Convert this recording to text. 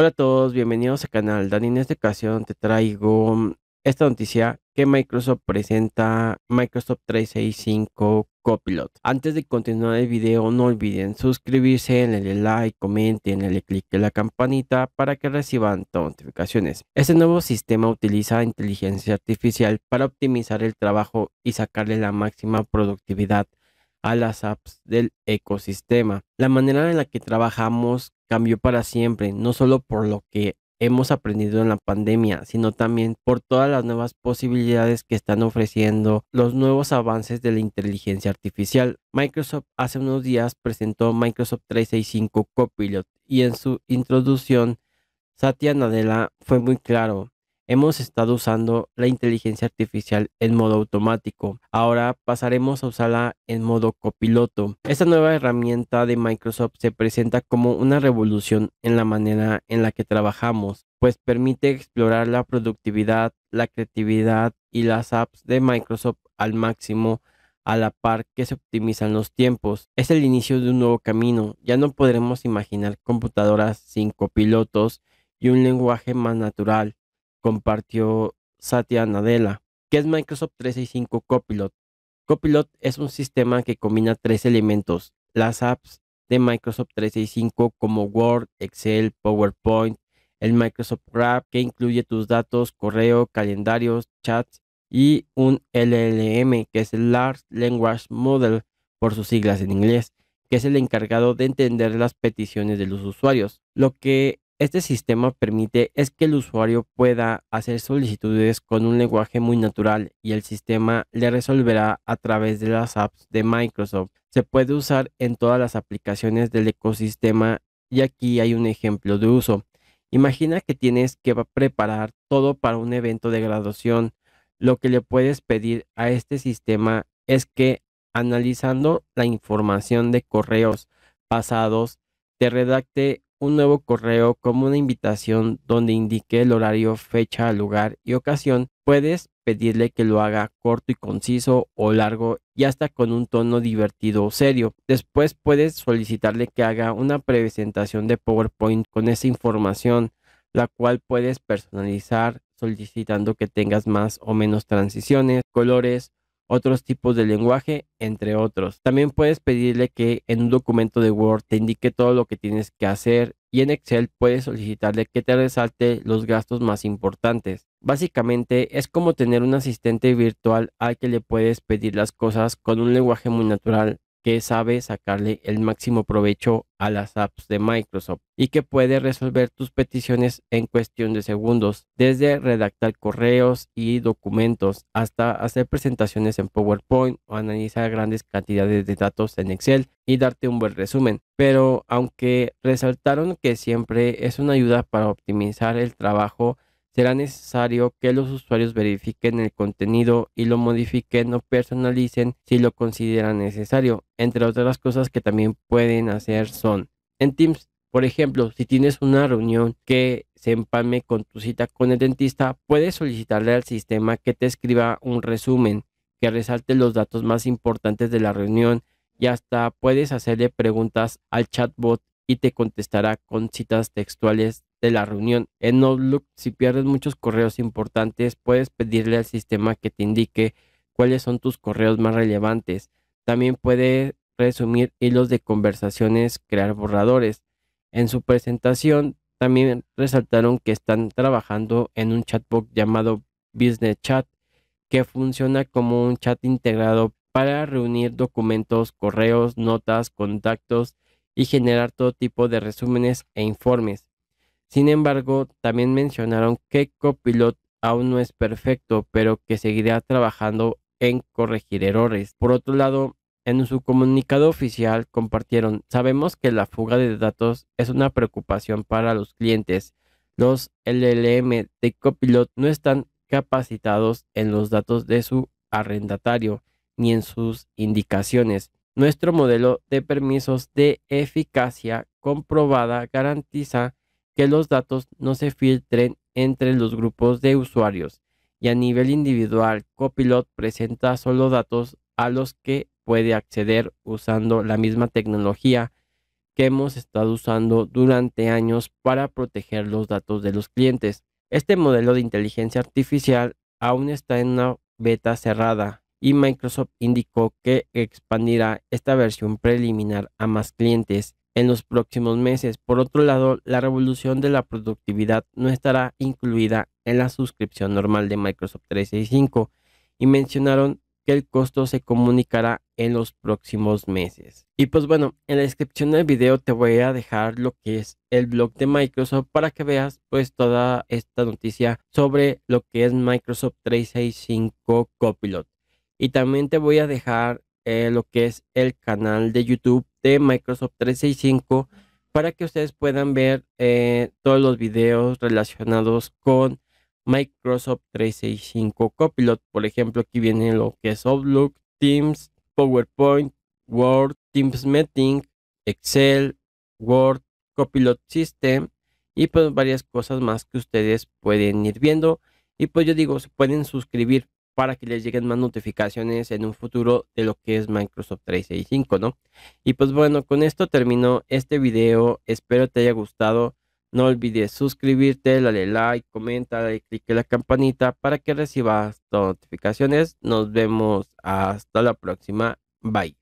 Hola a todos, bienvenidos al canal. Dani, en esta ocasión te traigo esta noticia que Microsoft presenta Microsoft 365 Copilot. Antes de continuar el video, no olviden suscribirse, denle like, comenten, denle clic en la campanita para que reciban todas notificaciones. Este nuevo sistema utiliza inteligencia artificial para optimizar el trabajo y sacarle la máxima productividad a las apps del ecosistema. La manera en la que trabajamos cambió para siempre, no solo por lo que hemos aprendido en la pandemia, sino también por todas las nuevas posibilidades que están ofreciendo los nuevos avances de la inteligencia artificial. Microsoft hace unos días presentó Microsoft 365 Copilot y en su introducción Satya Nadella fue muy claro hemos estado usando la inteligencia artificial en modo automático. Ahora pasaremos a usarla en modo copiloto. Esta nueva herramienta de Microsoft se presenta como una revolución en la manera en la que trabajamos, pues permite explorar la productividad, la creatividad y las apps de Microsoft al máximo a la par que se optimizan los tiempos. Es el inicio de un nuevo camino. Ya no podremos imaginar computadoras sin copilotos y un lenguaje más natural compartió Satya Nadella, que es Microsoft 365 Copilot. Copilot es un sistema que combina tres elementos, las apps de Microsoft 365 como Word, Excel, PowerPoint, el Microsoft Graph que incluye tus datos, correo, calendarios, chats y un LLM que es el Large Language Model por sus siglas en inglés, que es el encargado de entender las peticiones de los usuarios, lo que este sistema permite es que el usuario pueda hacer solicitudes con un lenguaje muy natural y el sistema le resolverá a través de las apps de Microsoft. Se puede usar en todas las aplicaciones del ecosistema y aquí hay un ejemplo de uso. Imagina que tienes que preparar todo para un evento de graduación. Lo que le puedes pedir a este sistema es que analizando la información de correos pasados, te redacte un nuevo correo como una invitación donde indique el horario, fecha, lugar y ocasión, puedes pedirle que lo haga corto y conciso o largo y hasta con un tono divertido o serio. Después puedes solicitarle que haga una presentación de PowerPoint con esa información, la cual puedes personalizar solicitando que tengas más o menos transiciones, colores otros tipos de lenguaje, entre otros. También puedes pedirle que en un documento de Word te indique todo lo que tienes que hacer y en Excel puedes solicitarle que te resalte los gastos más importantes. Básicamente es como tener un asistente virtual al que le puedes pedir las cosas con un lenguaje muy natural que sabe sacarle el máximo provecho a las apps de Microsoft y que puede resolver tus peticiones en cuestión de segundos, desde redactar correos y documentos hasta hacer presentaciones en PowerPoint o analizar grandes cantidades de datos en Excel y darte un buen resumen. Pero aunque resaltaron que siempre es una ayuda para optimizar el trabajo, será necesario que los usuarios verifiquen el contenido y lo modifiquen o personalicen si lo consideran necesario. Entre otras cosas que también pueden hacer son en Teams, por ejemplo, si tienes una reunión que se empalme con tu cita con el dentista, puedes solicitarle al sistema que te escriba un resumen que resalte los datos más importantes de la reunión y hasta puedes hacerle preguntas al chatbot y te contestará con citas textuales de la reunión. En Outlook, si pierdes muchos correos importantes, puedes pedirle al sistema que te indique cuáles son tus correos más relevantes. También puede resumir hilos de conversaciones, crear borradores. En su presentación, también resaltaron que están trabajando en un chatbot llamado Business Chat, que funciona como un chat integrado para reunir documentos, correos, notas, contactos y generar todo tipo de resúmenes e informes. Sin embargo, también mencionaron que Copilot aún no es perfecto, pero que seguirá trabajando en corregir errores. Por otro lado, en su comunicado oficial compartieron, sabemos que la fuga de datos es una preocupación para los clientes. Los LLM de Copilot no están capacitados en los datos de su arrendatario ni en sus indicaciones. Nuestro modelo de permisos de eficacia comprobada garantiza que los datos no se filtren entre los grupos de usuarios y a nivel individual Copilot presenta solo datos a los que puede acceder usando la misma tecnología que hemos estado usando durante años para proteger los datos de los clientes. Este modelo de inteligencia artificial aún está en una beta cerrada y Microsoft indicó que expandirá esta versión preliminar a más clientes en los próximos meses. Por otro lado, la revolución de la productividad no estará incluida en la suscripción normal de Microsoft 365 y mencionaron que el costo se comunicará en los próximos meses. Y pues bueno, en la descripción del video te voy a dejar lo que es el blog de Microsoft para que veas pues toda esta noticia sobre lo que es Microsoft 365 Copilot. Y también te voy a dejar eh, lo que es el canal de YouTube de Microsoft 365 para que ustedes puedan ver eh, todos los videos relacionados con Microsoft 365 Copilot. Por ejemplo, aquí viene lo que es Outlook, Teams, PowerPoint, Word, Teams Meeting, Excel, Word, Copilot System y pues varias cosas más que ustedes pueden ir viendo. Y pues yo digo, se pueden suscribir para que les lleguen más notificaciones en un futuro de lo que es Microsoft 365, ¿no? Y pues bueno, con esto termino este video. Espero te haya gustado. No olvides suscribirte, dale like, comenta, y click en la campanita para que recibas notificaciones. Nos vemos hasta la próxima. Bye.